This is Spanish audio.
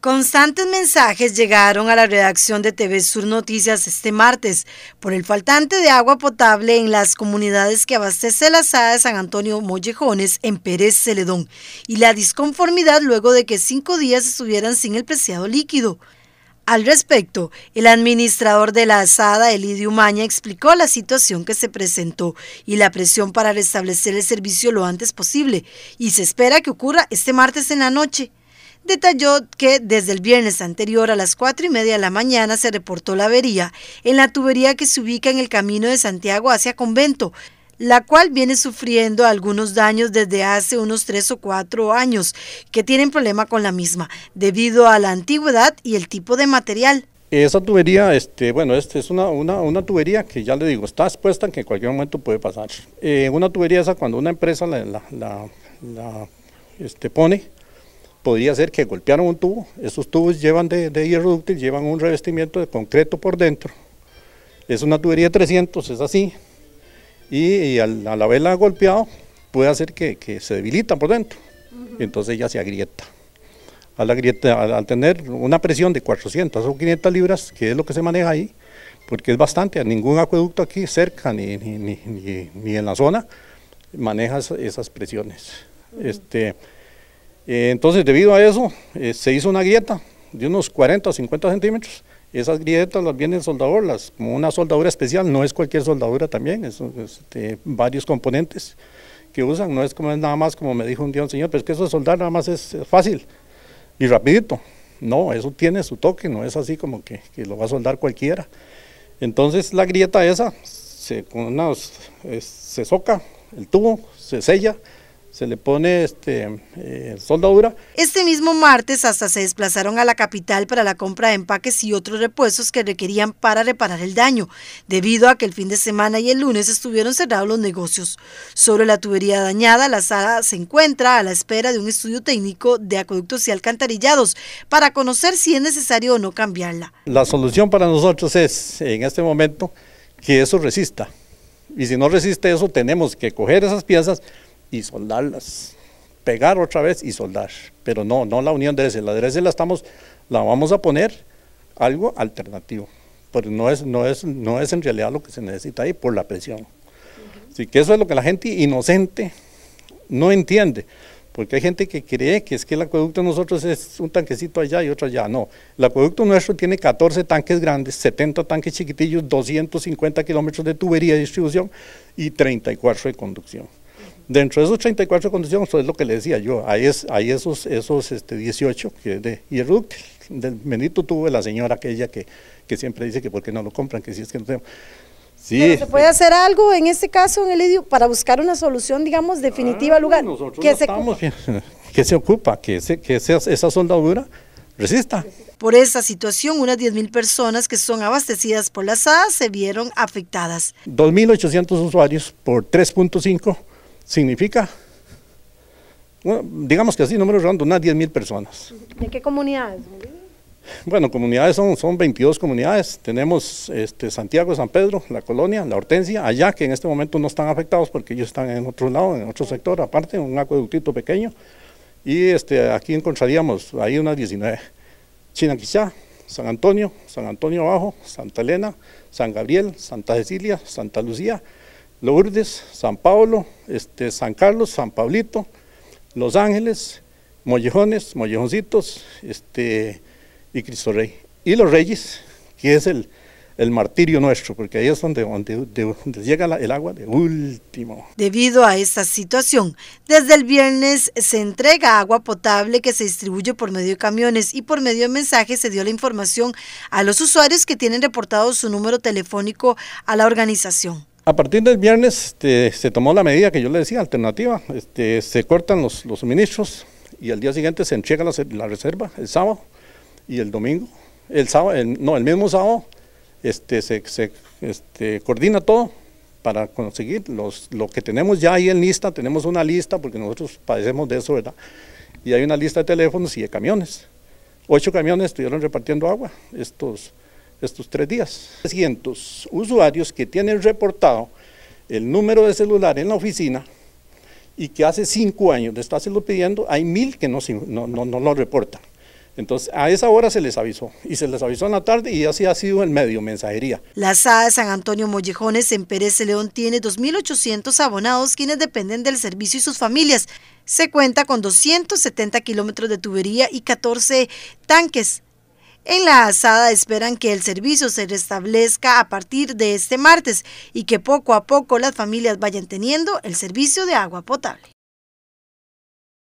Constantes mensajes llegaron a la redacción de TV Sur Noticias este martes por el faltante de agua potable en las comunidades que abastece la asada de San Antonio Mollejones en Pérez Celedón y la disconformidad luego de que cinco días estuvieran sin el preciado líquido. Al respecto, el administrador de la asada, Elidio Maña, explicó la situación que se presentó y la presión para restablecer el servicio lo antes posible, y se espera que ocurra este martes en la noche detalló que desde el viernes anterior a las 4 y media de la mañana se reportó la avería en la tubería que se ubica en el camino de Santiago hacia Convento, la cual viene sufriendo algunos daños desde hace unos tres o cuatro años, que tienen problema con la misma, debido a la antigüedad y el tipo de material. Esa tubería, este, bueno, este es una, tubería que ya le digo, está expuesta en que en cualquier momento puede pasar. Eh, una tubería esa cuando una empresa la, este, pone, podría ser que golpearon un tubo. Esos tubos llevan de, de hierro dúctil, llevan un revestimiento de concreto por dentro. Es una tubería de 300, es así. Y, a al, vela haberla golpeado, puede hacer que, se debilitan por dentro. Entonces ya se agrieta. Al la al, tener una presión de 400 o 500 libras, que es lo que se maneja ahí, porque es bastante, ningún acueducto aquí cerca ni, ni, ni, ni en la zona maneja esas presiones. este, eh, entonces, debido a eso, eh, se hizo una grieta de unos 40 o 50 centímetros. Esas grietas las viene el soldador, las, como una soldadura especial, no es cualquier soldadura también, es, este, varios componentes que usan, no es como es nada más como me dijo un día un señor, pero es que eso de soldar nada más es, fácil y rapidito. No, eso tiene su toque, no es así como que, lo va a soldar cualquiera. Entonces la grieta esa se soca, el tubo se sella se le pone este, eh, soldadura. Este mismo martes hasta se desplazaron a la capital para la compra de empaques y otros repuestos que requerían para reparar el daño, debido a que el fin de semana y el lunes estuvieron cerrados los negocios. Sobre la tubería dañada, la sala se encuentra a la espera de un estudio técnico de acueductos y alcantarillados para conocer si es necesario o no cambiarla. La solución para nosotros es, en este momento, que eso resista. Y si no resiste eso, tenemos que coger esas piezas, y soldarlas. Pegar otra vez y soldar. Pero no, no la unión de ese. La de la estamos, la vamos a poner algo alternativo. Pero no es, no es, no es en realidad lo que se necesita ahí por la presión. Así que eso es lo que la gente inocente no entiende. Porque hay gente que cree que es que el acueducto de nosotros es un tanquecito allá y otro allá. No, el acueducto nuestro tiene 14 tanques grandes, 70 tanques chiquitillos, 250 kilómetros de tubería de distribución y 34 de conducción. Dentro de esos 34 condiciones, eso pues, es lo que le decía yo, hay, es, esos, esos este, 18 que de del tuvo la señora aquella que, que siempre dice que por qué no lo compran, que si es que no tenemos. se puede hacer algo en este caso, en el idioma, para buscar una solución, digamos, ah, definitiva al lugar. que, se ocupa? que se ocupa, que, que esa, esa soldadura resista. Por esa situación, unas 10.000 personas que son abastecidas por la SAA se vieron afectadas. 2.800 usuarios por 3.5 significa, digamos que así, número rondo, unas 10.000 personas. ¿De qué comunidades? Bueno, comunidades son, son 22 comunidades. Tenemos este, Santiago, San Pedro, la Colonia, la Hortensia, allá que en este momento no están afectados porque ellos están en otro lado, en otro sector, aparte, en un acueductito pequeño. Y este, aquí encontraríamos ahí unas 19. Chinaquichá, San Antonio, San Antonio Abajo, Santa Elena, San Gabriel, Santa Cecilia, Santa Lucía, Lourdes, San Pablo, este, San Carlos, San Pablito, Los Ángeles, Mollejones, Mollejoncitos este, y Cristo Rey. Y los Reyes, que es el, martirio nuestro, porque ahí es donde, llega el agua de último. Debido a esta situación, desde el viernes se entrega agua potable que se distribuye por medio de camiones y por medio de mensajes se dio la información a los usuarios que tienen reportado su número telefónico a la organización. A partir del viernes este, se tomó la medida que yo le decía, alternativa, este, se cortan los, suministros y al día siguiente se entrega la, reserva, el sábado y el domingo, el sábado, no, el mismo sábado este, se, este, coordina todo para conseguir los, lo que tenemos ya ahí en lista, tenemos una lista porque nosotros padecemos de eso, ¿verdad? Y hay una lista de teléfonos y de camiones. Ocho camiones estuvieron repartiendo agua estos estos tres días. 300 usuarios que tienen reportado el número de celular en la oficina y que hace cinco años de estárselo pidiendo, hay mil que no, no, no, lo reportan. Entonces, a esa hora se les avisó, y se les avisó en la tarde, y así ha sido en medio, mensajería. La de San Antonio Mollejones en Pérez de León tiene 2.800 abonados quienes dependen del servicio y sus familias. Se cuenta con 270 kilómetros de tubería y 14 tanques. En la asada esperan que el servicio se restablezca a partir de este martes y que poco a poco las familias vayan teniendo el servicio de agua potable.